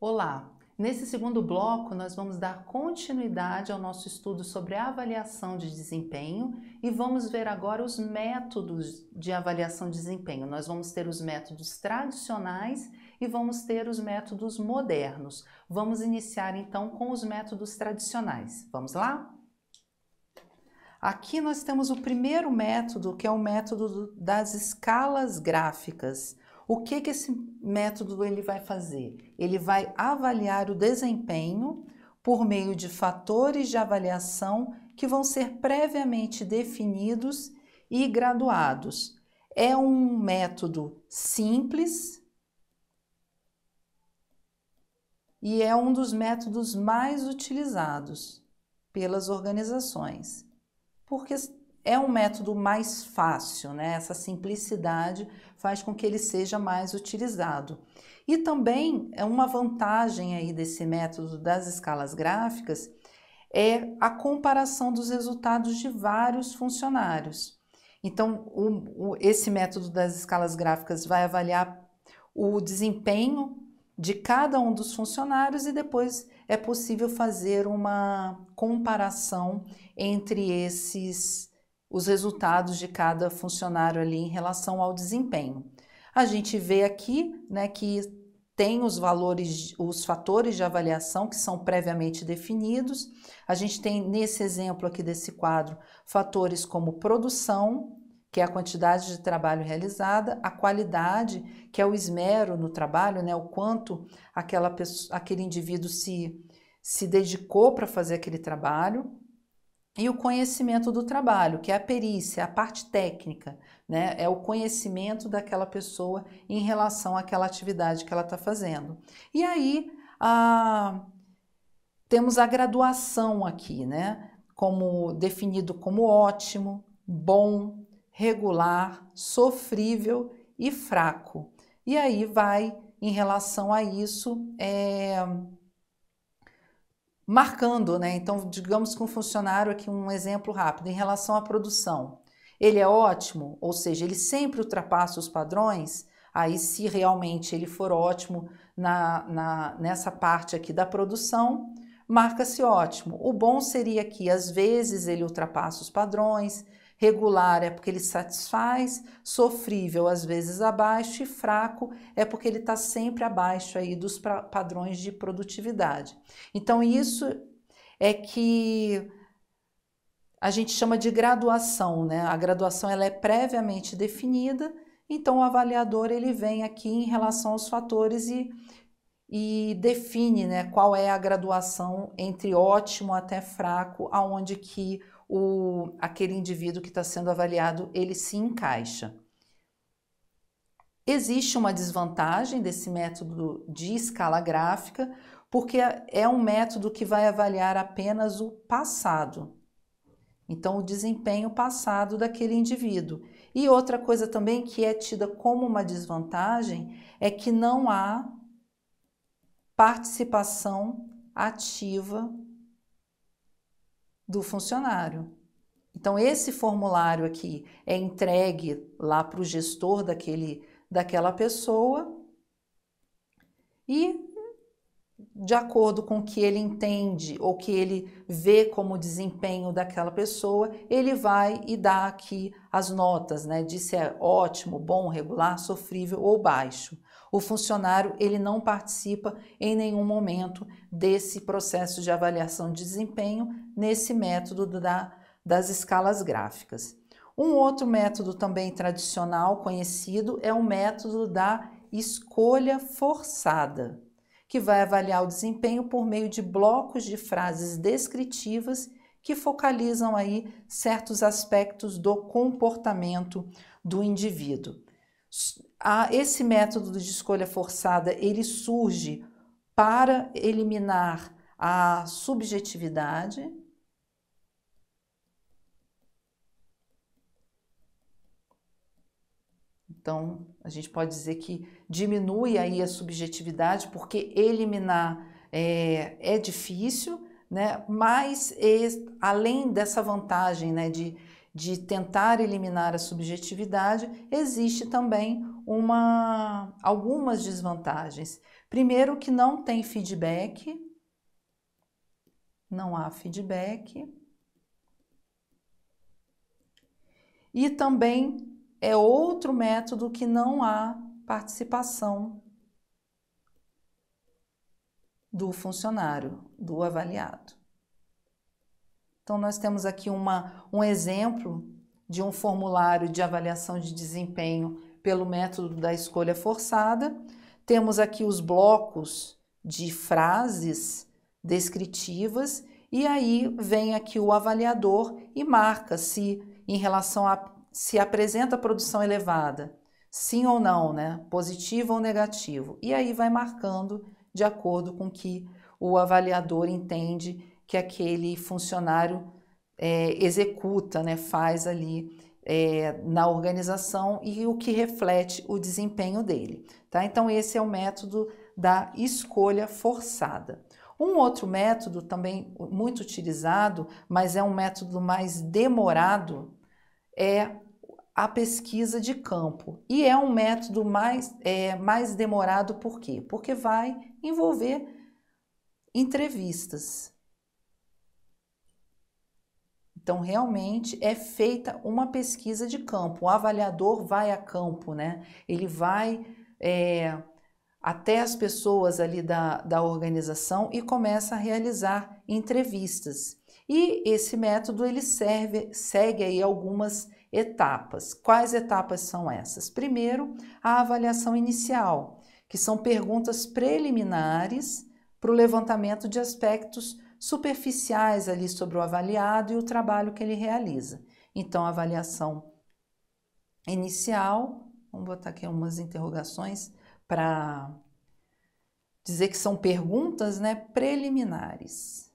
Olá! Nesse segundo bloco, nós vamos dar continuidade ao nosso estudo sobre avaliação de desempenho e vamos ver agora os métodos de avaliação de desempenho. Nós vamos ter os métodos tradicionais e vamos ter os métodos modernos. Vamos iniciar então com os métodos tradicionais. Vamos lá? Aqui nós temos o primeiro método, que é o método das escalas gráficas. O que, que esse método ele vai fazer? Ele vai avaliar o desempenho por meio de fatores de avaliação que vão ser previamente definidos e graduados. É um método simples e é um dos métodos mais utilizados pelas organizações porque é um método mais fácil, né? Essa simplicidade faz com que ele seja mais utilizado. E também é uma vantagem aí desse método das escalas gráficas é a comparação dos resultados de vários funcionários. Então, o, o, esse método das escalas gráficas vai avaliar o desempenho de cada um dos funcionários e depois é possível fazer uma comparação entre esses os resultados de cada funcionário ali em relação ao desempenho. A gente vê aqui, né, que tem os valores, os fatores de avaliação que são previamente definidos. A gente tem nesse exemplo aqui desse quadro fatores como produção, que é a quantidade de trabalho realizada, a qualidade, que é o esmero no trabalho, né, o quanto aquela pessoa, aquele indivíduo se, se dedicou para fazer aquele trabalho, e o conhecimento do trabalho, que é a perícia, a parte técnica, né? É o conhecimento daquela pessoa em relação àquela atividade que ela está fazendo. E aí a... temos a graduação aqui, né? Como definido como ótimo, bom, regular, sofrível e fraco. E aí vai, em relação a isso, é, marcando, né? Então, digamos que um funcionário aqui, um exemplo rápido, em relação à produção. Ele é ótimo, ou seja, ele sempre ultrapassa os padrões. Aí, se realmente ele for ótimo na, na nessa parte aqui da produção, marca-se ótimo. O bom seria que às vezes ele ultrapassa os padrões, Regular é porque ele satisfaz, sofrível às vezes abaixo e fraco é porque ele está sempre abaixo aí dos padrões de produtividade. Então isso é que a gente chama de graduação, né? A graduação ela é previamente definida, então o avaliador ele vem aqui em relação aos fatores e, e define, né, qual é a graduação entre ótimo até fraco, aonde que o, aquele indivíduo que está sendo avaliado ele se encaixa. Existe uma desvantagem desse método de escala gráfica, porque é, é um método que vai avaliar apenas o passado. Então, o desempenho passado daquele indivíduo. E outra coisa também que é tida como uma desvantagem é que não há participação ativa do funcionário. Então, esse formulário aqui é entregue lá para o gestor daquele, daquela pessoa e, de acordo com o que ele entende ou que ele vê como desempenho daquela pessoa, ele vai e dá aqui as notas, né? De se é ótimo, bom, regular, sofrível ou baixo. O funcionário ele não participa em nenhum momento desse processo de avaliação de desempenho nesse método da, das escalas gráficas. Um outro método também tradicional conhecido é o método da escolha forçada, que vai avaliar o desempenho por meio de blocos de frases descritivas que focalizam aí certos aspectos do comportamento do indivíduo a, esse método de escolha forçada ele surge para eliminar a subjetividade, Então, a gente pode dizer que diminui aí a subjetividade, porque eliminar é, é difícil, né? mas além dessa vantagem né, de, de tentar eliminar a subjetividade, existe também uma, algumas desvantagens. Primeiro, que não tem feedback, não há feedback. E também é outro método que não há participação do funcionário, do avaliado. Então, nós temos aqui uma, um exemplo de um formulário de avaliação de desempenho pelo método da escolha forçada. Temos aqui os blocos de frases descritivas e aí vem aqui o avaliador e marca se em relação a se apresenta produção elevada, sim ou não, né? Positivo ou negativo. E aí vai marcando de acordo com que o avaliador entende que aquele funcionário é, executa, né, faz ali é, na organização e o que reflete o desempenho dele. Tá? Então, esse é o método da escolha forçada. Um outro método também muito utilizado, mas é um método mais demorado, é a pesquisa de campo. E é um método mais, é, mais demorado por quê? Porque vai envolver entrevistas. Então, realmente é feita uma pesquisa de campo. O avaliador vai a campo, né? Ele vai é, até as pessoas ali da, da organização e começa a realizar entrevistas. E esse método ele serve, segue aí algumas etapas. Quais etapas são essas? Primeiro, a avaliação inicial, que são perguntas preliminares para o levantamento de aspectos superficiais ali sobre o avaliado e o trabalho que ele realiza. Então, a avaliação inicial, vamos botar aqui umas interrogações para dizer que são perguntas né, preliminares.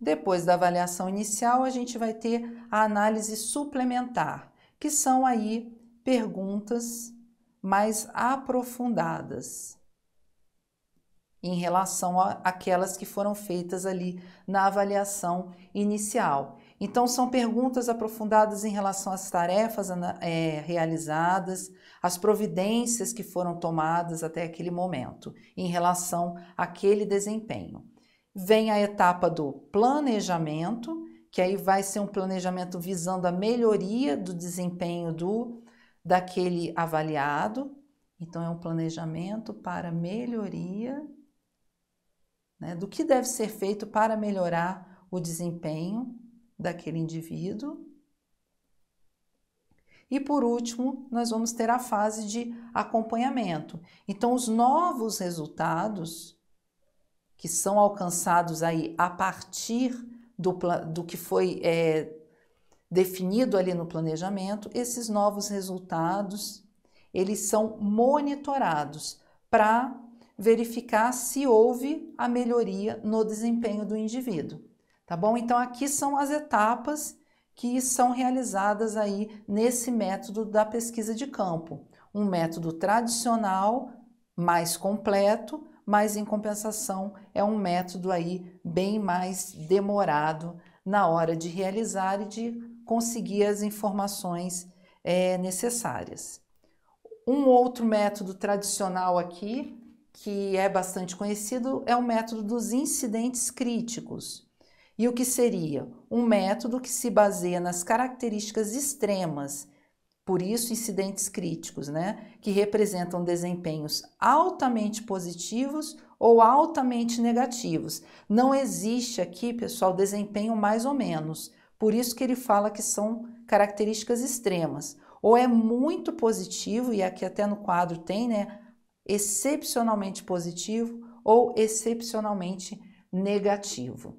Depois da avaliação inicial, a gente vai ter a análise suplementar, que são aí perguntas mais aprofundadas em relação àquelas que foram feitas ali na avaliação inicial. Então, são perguntas aprofundadas em relação às tarefas é, realizadas, às providências que foram tomadas até aquele momento, em relação àquele desempenho. Vem a etapa do planejamento, que aí vai ser um planejamento visando a melhoria do desempenho do daquele avaliado. Então, é um planejamento para melhoria né, do que deve ser feito para melhorar o desempenho daquele indivíduo. E por último, nós vamos ter a fase de acompanhamento. Então, os novos resultados que são alcançados aí a partir do, do que foi é, definido ali no planejamento, esses novos resultados eles são monitorados para verificar se houve a melhoria no desempenho do indivíduo, tá bom? Então aqui são as etapas que são realizadas aí nesse método da pesquisa de campo, um método tradicional mais completo, mas em compensação é um método aí bem mais demorado na hora de realizar e de conseguir as informações é, necessárias. Um outro método tradicional aqui que é bastante conhecido é o método dos incidentes críticos. E o que seria? Um método que se baseia nas características extremas, por isso incidentes críticos, né? que representam desempenhos altamente positivos ou altamente negativos. Não existe aqui, pessoal, desempenho mais ou menos. Por isso que ele fala que são características extremas. Ou é muito positivo, e aqui até no quadro tem, né? excepcionalmente positivo ou excepcionalmente negativo.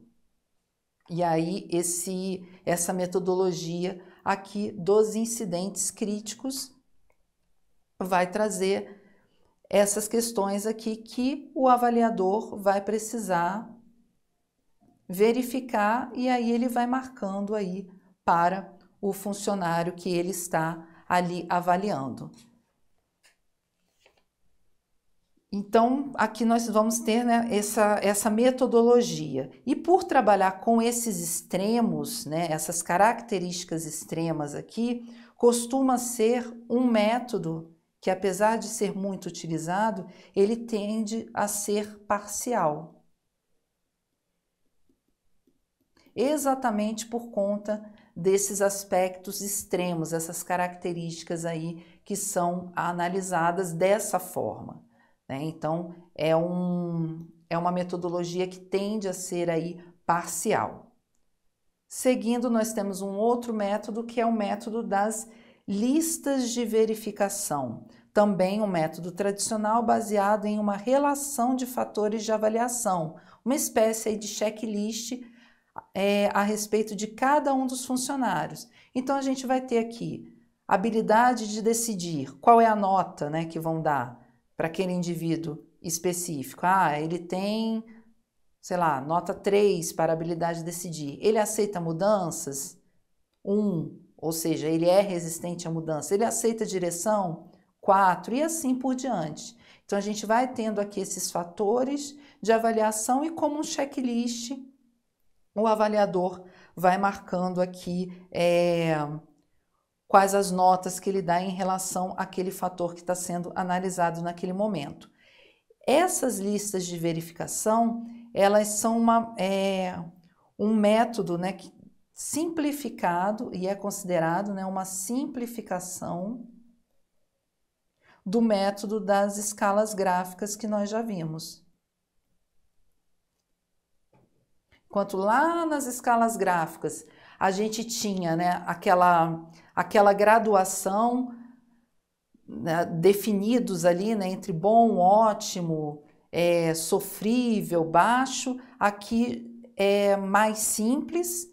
E aí esse essa metodologia aqui dos incidentes críticos vai trazer essas questões aqui que o avaliador vai precisar verificar e aí ele vai marcando aí para o funcionário que ele está ali avaliando. Então, aqui nós vamos ter né, essa, essa metodologia. E por trabalhar com esses extremos, né, essas características extremas aqui, costuma ser um método que, apesar de ser muito utilizado, ele tende a ser parcial. Exatamente por conta desses aspectos extremos, essas características aí que são analisadas dessa forma. Né? Então, é, um, é uma metodologia que tende a ser aí parcial. Seguindo, nós temos um outro método que é o método das listas de verificação, também um método tradicional baseado em uma relação de fatores de avaliação, uma espécie de checklist é, a respeito de cada um dos funcionários. Então a gente vai ter aqui habilidade de decidir qual é a nota né, que vão dar, para aquele indivíduo específico. Ah, ele tem, sei lá, nota 3 para habilidade de decidir. Ele aceita mudanças? 1, um, ou seja, ele é resistente à mudança. Ele aceita direção? 4 e assim por diante. Então a gente vai tendo aqui esses fatores de avaliação e como um checklist o avaliador vai marcando aqui é, quais as notas que ele dá em relação àquele fator que está sendo analisado naquele momento. Essas listas de verificação, elas são uma, é, um método né, simplificado e é considerado né, uma simplificação do método das escalas gráficas que nós já vimos. Enquanto lá nas escalas gráficas a gente tinha né, aquela aquela graduação né, definidos ali né, entre bom, ótimo, é, sofrível, baixo, aqui é mais simples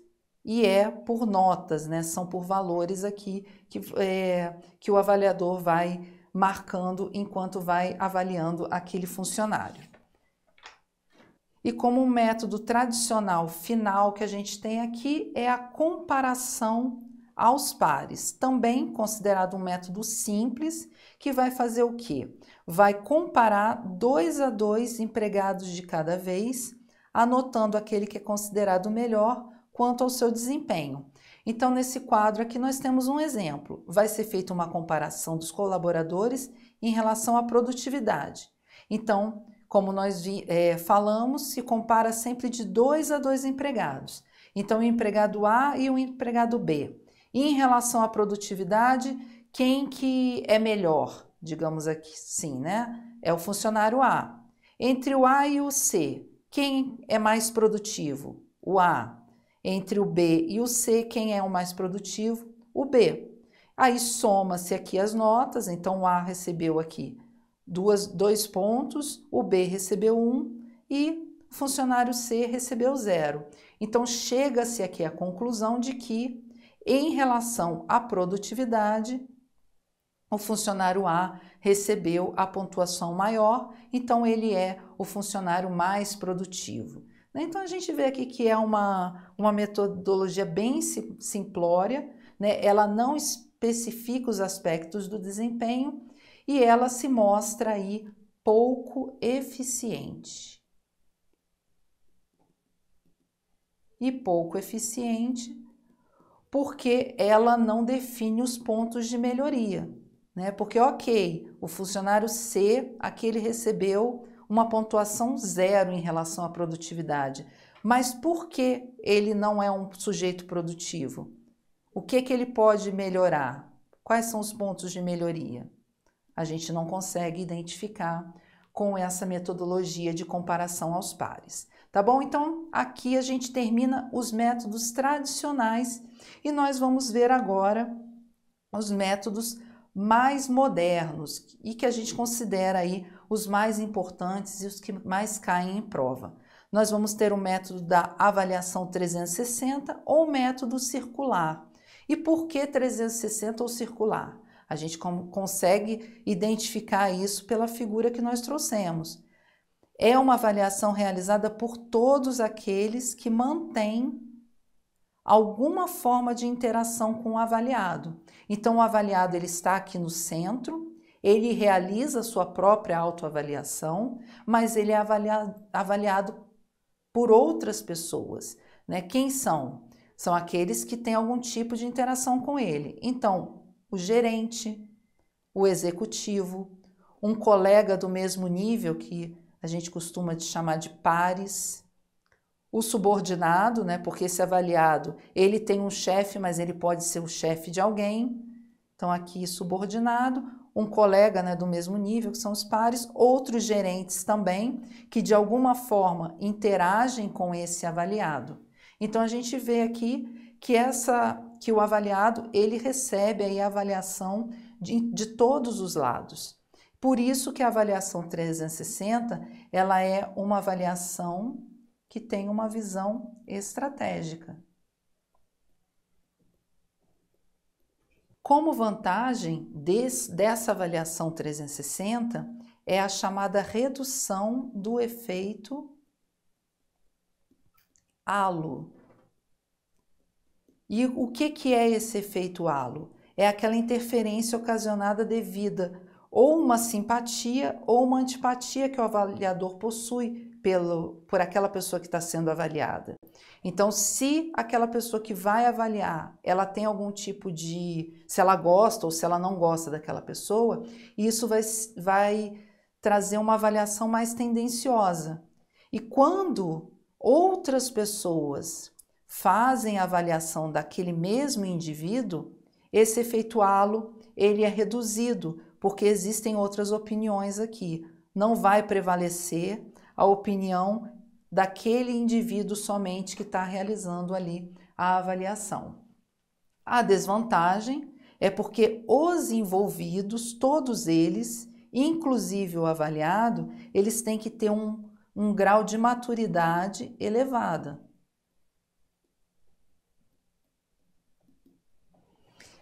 e é por notas, né? São por valores aqui que, é, que o avaliador vai marcando enquanto vai avaliando aquele funcionário. E como um método tradicional final que a gente tem aqui é a comparação aos pares, também considerado um método simples, que vai fazer o quê? Vai comparar dois a dois empregados de cada vez, anotando aquele que é considerado melhor quanto ao seu desempenho. Então, nesse quadro aqui, nós temos um exemplo. Vai ser feita uma comparação dos colaboradores em relação à produtividade. Então, como nós vi, é, falamos, se compara sempre de dois a dois empregados. Então, o empregado A e o empregado B em relação à produtividade, quem que é melhor, digamos aqui, sim, né? É o funcionário A. Entre o A e o C, quem é mais produtivo? O A. Entre o B e o C, quem é o mais produtivo? O B. Aí soma-se aqui as notas, então o A recebeu aqui duas, dois pontos, o B recebeu um e o funcionário C recebeu zero. Então chega-se aqui à conclusão de que em relação à produtividade, o funcionário A recebeu a pontuação maior, então ele é o funcionário mais produtivo. Né? Então a gente vê aqui que é uma, uma metodologia bem simplória, né? ela não especifica os aspectos do desempenho e ela se mostra aí pouco eficiente. E pouco eficiente porque ela não define os pontos de melhoria. Né? Porque, ok, o funcionário C, aqui ele recebeu uma pontuação zero em relação à produtividade, mas por que ele não é um sujeito produtivo? O que, que ele pode melhorar? Quais são os pontos de melhoria? A gente não consegue identificar com essa metodologia de comparação aos pares. Tá bom? Então, Aqui a gente termina os métodos tradicionais e nós vamos ver agora os métodos mais modernos e que a gente considera aí os mais importantes e os que mais caem em prova. Nós vamos ter o método da avaliação 360 ou método circular. E por que 360 ou circular? A gente consegue identificar isso pela figura que nós trouxemos. É uma avaliação realizada por todos aqueles que mantêm alguma forma de interação com o avaliado. Então, o avaliado ele está aqui no centro, ele realiza sua própria autoavaliação, mas ele é avaliado, avaliado por outras pessoas. Né? Quem são? São aqueles que têm algum tipo de interação com ele. Então, o gerente, o executivo, um colega do mesmo nível que a gente costuma de chamar de pares. O subordinado, né, porque esse avaliado, ele tem um chefe, mas ele pode ser o chefe de alguém. Então aqui subordinado, um colega né, do mesmo nível, que são os pares, outros gerentes também, que de alguma forma interagem com esse avaliado. Então a gente vê aqui que essa que o avaliado ele recebe aí a avaliação de, de todos os lados. Por isso que a avaliação 360, ela é uma avaliação que tem uma visão estratégica. Como vantagem desse, dessa avaliação 360 é a chamada redução do efeito halo. E o que, que é esse efeito halo? É aquela interferência ocasionada devida uma simpatia ou uma antipatia que o avaliador possui pelo, por aquela pessoa que está sendo avaliada. Então, se aquela pessoa que vai avaliar, ela tem algum tipo de, se ela gosta ou se ela não gosta daquela pessoa, isso vai, vai trazer uma avaliação mais tendenciosa. E quando outras pessoas fazem a avaliação daquele mesmo indivíduo, esse efeito lo ele é reduzido, porque existem outras opiniões aqui. Não vai prevalecer a opinião daquele indivíduo somente que está realizando ali a avaliação. A desvantagem é porque os envolvidos, todos eles, inclusive o avaliado, eles têm que ter um, um grau de maturidade elevada.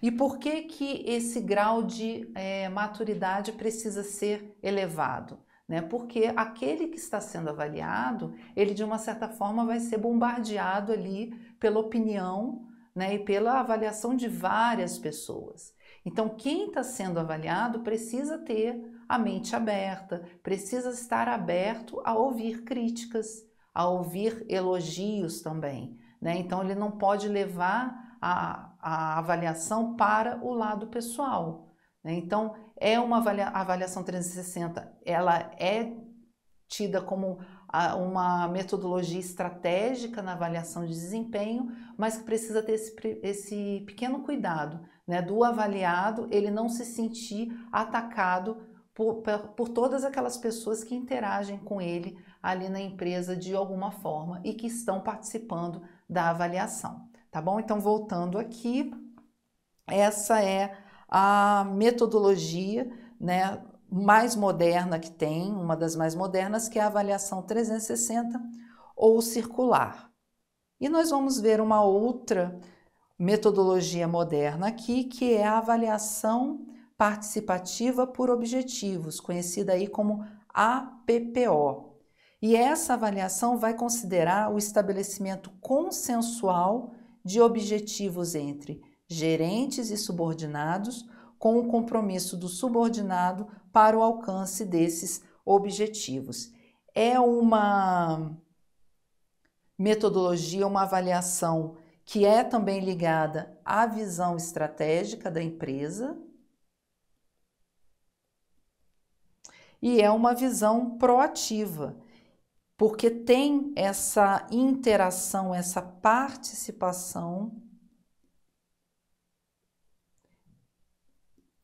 E por que que esse grau de é, maturidade precisa ser elevado? Né? Porque aquele que está sendo avaliado, ele de uma certa forma vai ser bombardeado ali pela opinião né, e pela avaliação de várias pessoas. Então, quem está sendo avaliado precisa ter a mente aberta, precisa estar aberto a ouvir críticas, a ouvir elogios também. Né? Então, ele não pode levar a, a avaliação para o lado pessoal. Né? Então, é uma avalia, avaliação 360, ela é tida como uma metodologia estratégica na avaliação de desempenho, mas que precisa ter esse, esse pequeno cuidado né, do avaliado ele não se sentir atacado por, por, todas aquelas pessoas que interagem com ele ali na empresa de alguma forma e que estão participando da avaliação tá bom? Então, voltando aqui, essa é a metodologia, né, mais moderna que tem, uma das mais modernas, que é a avaliação 360 ou circular. E nós vamos ver uma outra metodologia moderna aqui, que é a avaliação participativa por objetivos, conhecida aí como APPO. E essa avaliação vai considerar o estabelecimento consensual de objetivos entre gerentes e subordinados, com o compromisso do subordinado para o alcance desses objetivos. É uma metodologia, uma avaliação que é também ligada à visão estratégica da empresa e é uma visão proativa porque tem essa interação, essa participação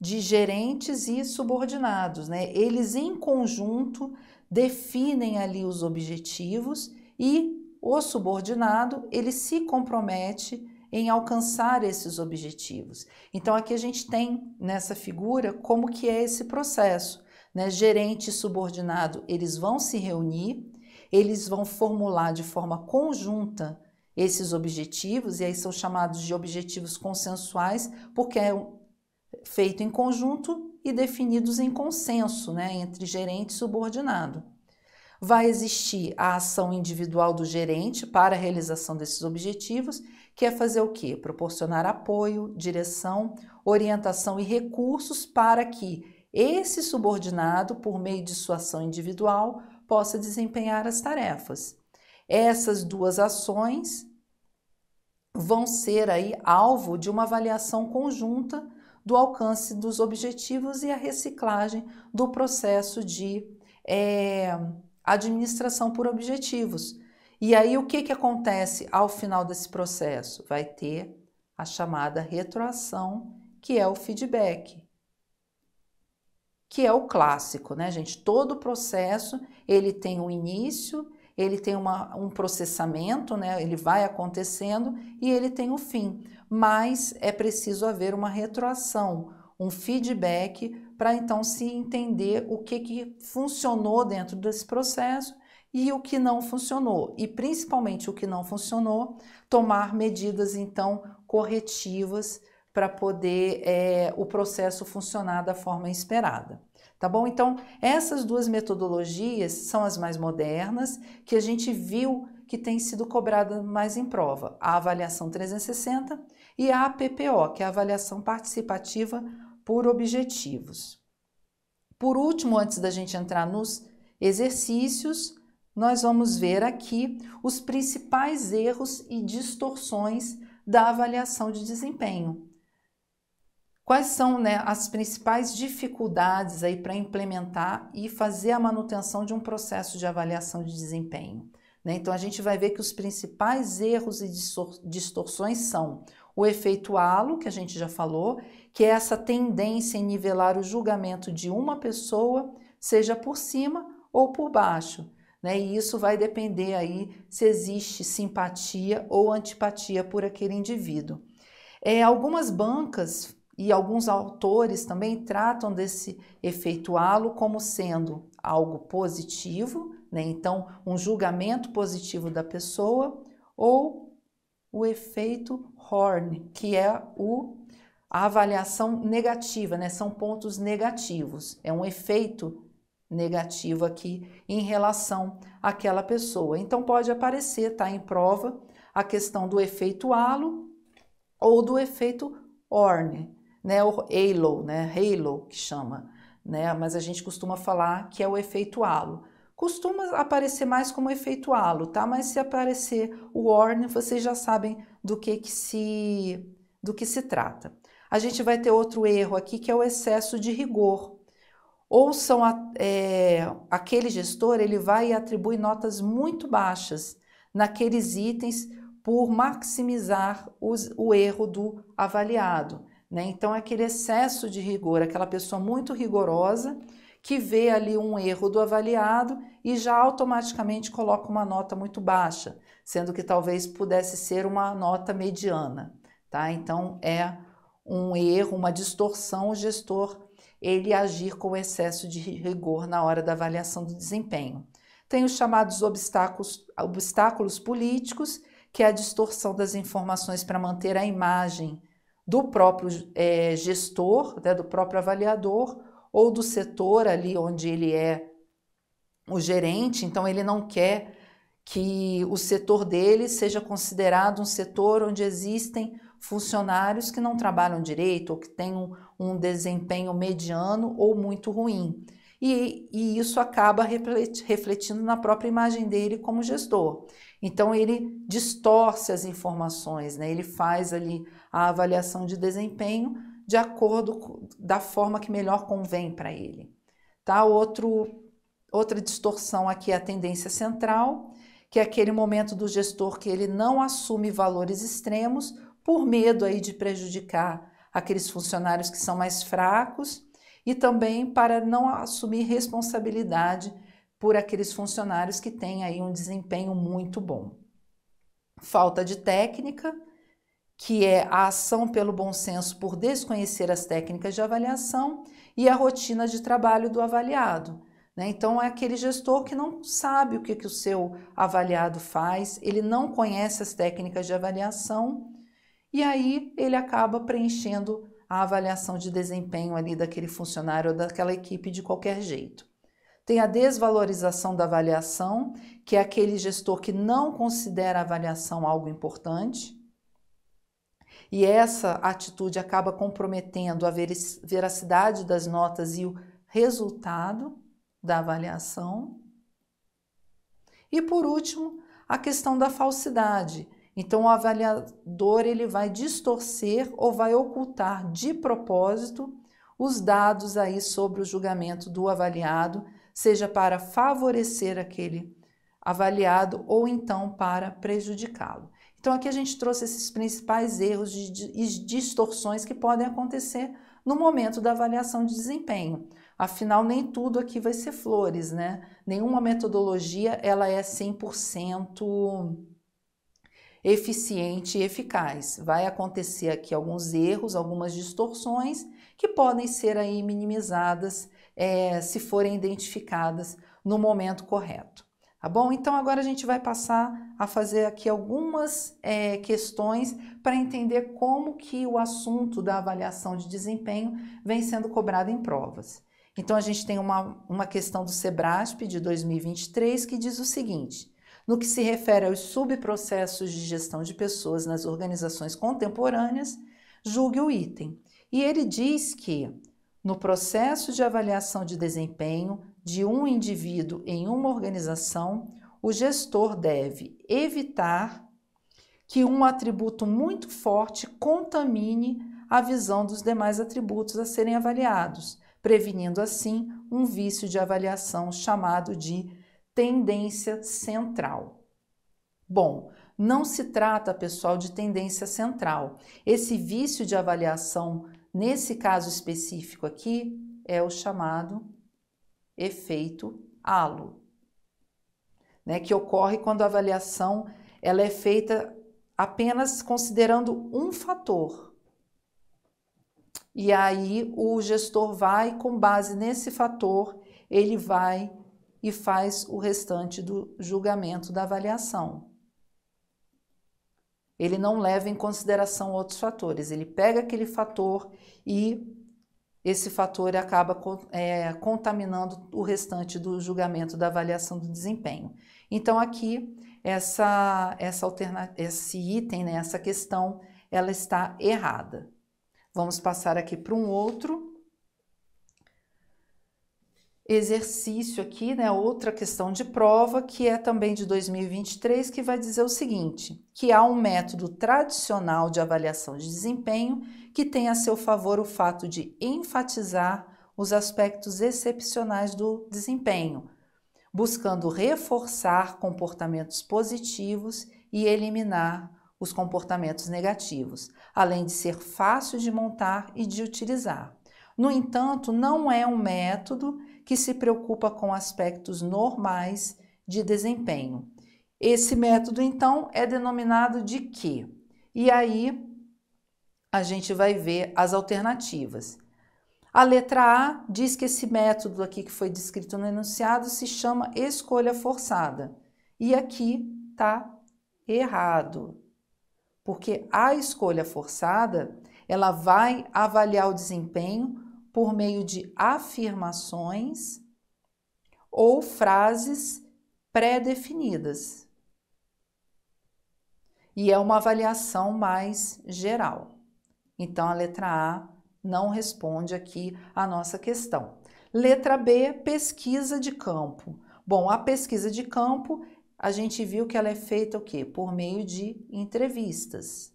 de gerentes e subordinados, né? Eles em conjunto definem ali os objetivos e o subordinado, ele se compromete em alcançar esses objetivos. Então aqui a gente tem nessa figura como que é esse processo, né? Gerente e subordinado, eles vão se reunir eles vão formular de forma conjunta esses objetivos, e aí são chamados de objetivos consensuais, porque é feito em conjunto e definidos em consenso, né, entre gerente e subordinado. Vai existir a ação individual do gerente para a realização desses objetivos, que é fazer o quê? Proporcionar apoio, direção, orientação e recursos para que esse subordinado, por meio de sua ação individual, possa desempenhar as tarefas. Essas duas ações vão ser aí alvo de uma avaliação conjunta do alcance dos objetivos e a reciclagem do processo de é, administração por objetivos. E aí o que, que acontece ao final desse processo? Vai ter a chamada retroação, que é o feedback que é o clássico, né, gente? Todo processo ele tem um início, ele tem uma, um processamento, né? Ele vai acontecendo e ele tem o um fim, mas é preciso haver uma retroação, um feedback para então se entender o que, que funcionou dentro desse processo e o que não funcionou, e principalmente o que não funcionou, tomar medidas então corretivas para poder é, o processo funcionar da forma esperada. Tá bom? Então, essas duas metodologias são as mais modernas que a gente viu que tem sido cobrada mais em prova: a avaliação 360 e a APPO, que é a avaliação participativa por objetivos. Por último, antes da gente entrar nos exercícios, nós vamos ver aqui os principais erros e distorções da avaliação de desempenho, Quais são né, as principais dificuldades aí para implementar e fazer a manutenção de um processo de avaliação de desempenho? Né? Então a gente vai ver que os principais erros e distorções são o efeito halo, que a gente já falou, que é essa tendência em nivelar o julgamento de uma pessoa, seja por cima ou por baixo. Né? E isso vai depender aí se existe simpatia ou antipatia por aquele indivíduo. É, algumas bancas e alguns autores também tratam desse efeito halo como sendo algo positivo, né? então um julgamento positivo da pessoa, ou o efeito horn, que é o, a avaliação negativa, né? são pontos negativos, é um efeito negativo aqui em relação àquela pessoa. Então pode aparecer, tá em prova, a questão do efeito halo ou do efeito horn né, o halo, né, halo que chama, né, mas a gente costuma falar que é o efeito halo. Costuma aparecer mais como efeito halo, tá? Mas se aparecer o warning, vocês já sabem do que, que se do que se trata. A gente vai ter outro erro aqui que é o excesso de rigor. Ou são é, aquele gestor ele vai e atribui notas muito baixas naqueles itens por maximizar os, o erro do avaliado. Né? Então, aquele excesso de rigor, aquela pessoa muito rigorosa que vê ali um erro do avaliado e já automaticamente coloca uma nota muito baixa, sendo que talvez pudesse ser uma nota mediana. Tá? Então, é um erro, uma distorção o gestor ele agir com excesso de rigor na hora da avaliação do desempenho. Tem os chamados obstáculos, obstáculos políticos, que é a distorção das informações para manter a imagem do próprio é, gestor, né, do próprio avaliador ou do setor ali onde ele é o gerente, então ele não quer que o setor dele seja considerado um setor onde existem funcionários que não trabalham direito ou que tenham um, um desempenho mediano ou muito ruim. E, e, isso acaba refletindo na própria imagem dele como gestor. Então ele distorce as informações, né? ele faz ali a avaliação de desempenho de acordo com, da forma que melhor convém para ele. Tá? Outro, outra distorção aqui é a tendência central, que é aquele momento do gestor que ele não assume valores extremos por medo aí de prejudicar aqueles funcionários que são mais fracos e também para não assumir responsabilidade por aqueles funcionários que têm aí um desempenho muito bom. Falta de técnica, que é a ação pelo bom senso por desconhecer as técnicas de avaliação e a rotina de trabalho do avaliado. Né? Então, é aquele gestor que não sabe o que, que o seu avaliado faz, ele não conhece as técnicas de avaliação e aí ele acaba preenchendo a avaliação de desempenho ali daquele funcionário ou daquela equipe de qualquer jeito. Tem a desvalorização da avaliação, que é aquele gestor que não considera a avaliação algo importante. E essa atitude acaba comprometendo a veracidade das notas e o resultado da avaliação. E por último, a questão da falsidade. Então o avaliador ele vai distorcer ou vai ocultar de propósito os dados aí sobre o julgamento do avaliado seja para favorecer aquele avaliado ou então para prejudicá-lo. Então aqui a gente trouxe esses principais erros e distorções que podem acontecer no momento da avaliação de desempenho. Afinal, nem tudo aqui vai ser flores, né? Nenhuma metodologia ela é 100% eficiente e eficaz. Vai acontecer aqui alguns erros, algumas distorções que podem ser aí minimizadas é, se forem identificadas no momento correto. Tá bom? Então agora a gente vai passar a fazer aqui algumas é, questões para entender como que o assunto da avaliação de desempenho vem sendo cobrado em provas. Então a gente tem uma, uma questão do SEBRASP de 2023 que diz o seguinte: no que se refere aos subprocessos de gestão de pessoas nas organizações contemporâneas, julgue o item. E ele diz que no processo de avaliação de desempenho de um indivíduo em uma organização, o gestor deve evitar que um atributo muito forte contamine a visão dos demais atributos a serem avaliados, prevenindo assim um vício de avaliação chamado de tendência central. Bom, não se trata, pessoal, de tendência central. Esse vício de avaliação Nesse caso específico aqui, é o chamado efeito halo, né, que ocorre quando a avaliação ela é feita apenas considerando um fator. E aí o gestor vai, com base nesse fator, ele vai e faz o restante do julgamento da avaliação ele não leva em consideração outros fatores, ele pega aquele fator e esse fator acaba é, contaminando o restante do julgamento da avaliação do desempenho. Então, aqui, essa, essa alterna, esse item, né, essa questão, ela está errada. Vamos passar aqui para um outro exercício aqui, né, outra questão de prova, que é também de 2023, que vai dizer o seguinte, que há um método tradicional de avaliação de desempenho que tem a seu favor o fato de enfatizar os aspectos excepcionais do desempenho, buscando reforçar comportamentos positivos e eliminar os comportamentos negativos, além de ser fácil de montar e de utilizar. No entanto, não é um método que se preocupa com aspectos normais de desempenho. Esse método, então, é denominado de que? E aí a gente vai ver as alternativas. A letra A diz que esse método aqui que foi descrito no enunciado se chama escolha forçada. E aqui tá errado. Porque a escolha forçada, ela vai avaliar o desempenho por meio de afirmações ou frases pré-definidas. E é uma avaliação mais geral. Então, a letra A não responde aqui a nossa questão. Letra B, pesquisa de campo. Bom, a pesquisa de campo, a gente viu que ela é feita o quê? Por meio de entrevistas.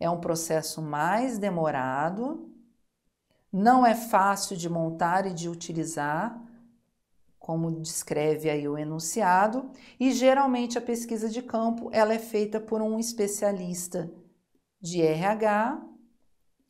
É um processo mais demorado, não é fácil de montar e de utilizar, como descreve aí o enunciado, e geralmente a pesquisa de campo ela é feita por um especialista de RH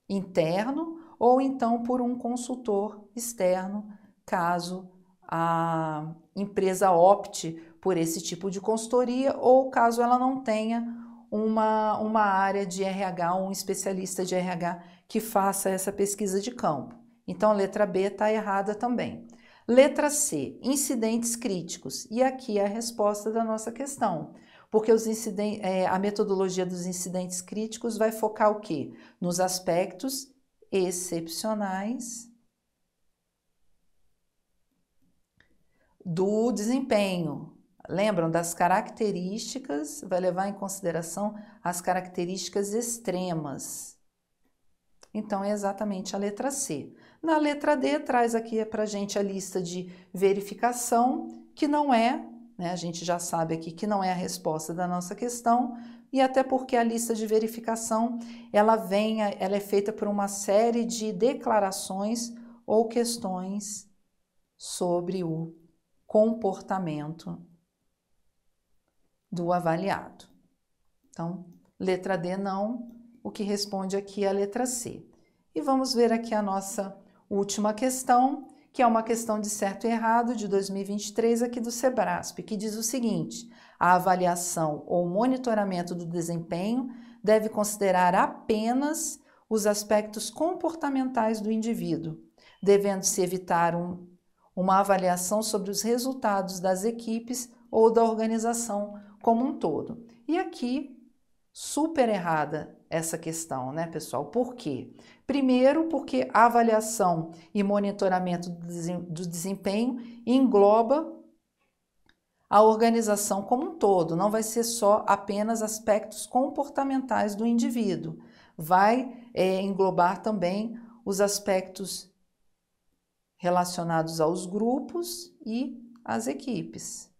interno ou então por um consultor externo, caso a empresa opte por esse tipo de consultoria ou caso ela não tenha uma, uma área de RH, um especialista de RH que faça essa pesquisa de campo. Então, a letra B está errada também. Letra C, incidentes críticos. E aqui é a resposta da nossa questão, porque é, a metodologia dos incidentes críticos vai focar o quê? Nos aspectos excepcionais do desempenho. Lembram das características, vai levar em consideração as características extremas então é exatamente a letra C. Na letra D, traz aqui para a gente a lista de verificação, que não é, né, a gente já sabe aqui que não é a resposta da nossa questão, e até porque a lista de verificação ela vem, ela é feita por uma série de declarações ou questões sobre o comportamento do avaliado. Então, letra D não, o que responde aqui a letra C. E vamos ver aqui a nossa última questão, que é uma questão de certo e errado de 2023 aqui do Sebrasp, que diz o seguinte: a avaliação ou monitoramento do desempenho deve considerar apenas os aspectos comportamentais do indivíduo, devendo-se evitar um, uma avaliação sobre os resultados das equipes ou da organização como um todo. E aqui, super errada essa questão, né, pessoal? Por quê? Primeiro, porque a avaliação e monitoramento do desempenho engloba a organização como um todo, não vai ser só apenas aspectos comportamentais do indivíduo, vai é, englobar também os aspectos relacionados aos grupos e às equipes.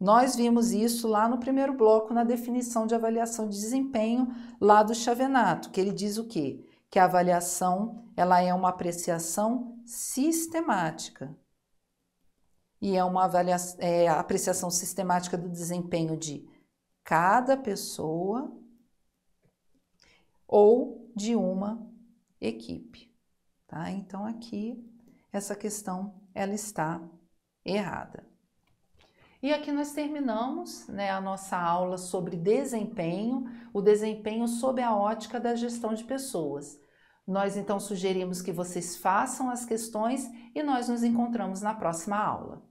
Nós vimos isso lá no primeiro bloco na definição de avaliação de desempenho lá do Chavenato, que ele diz o quê? Que a avaliação, ela é uma apreciação sistemática. E é uma avaliação, é, apreciação sistemática do desempenho de cada pessoa ou de uma equipe, tá? Então aqui essa questão ela está errada. E aqui nós terminamos né, a nossa aula sobre desempenho, o desempenho sob a ótica da gestão de pessoas. Nós então sugerimos que vocês façam as questões e nós nos encontramos na próxima aula.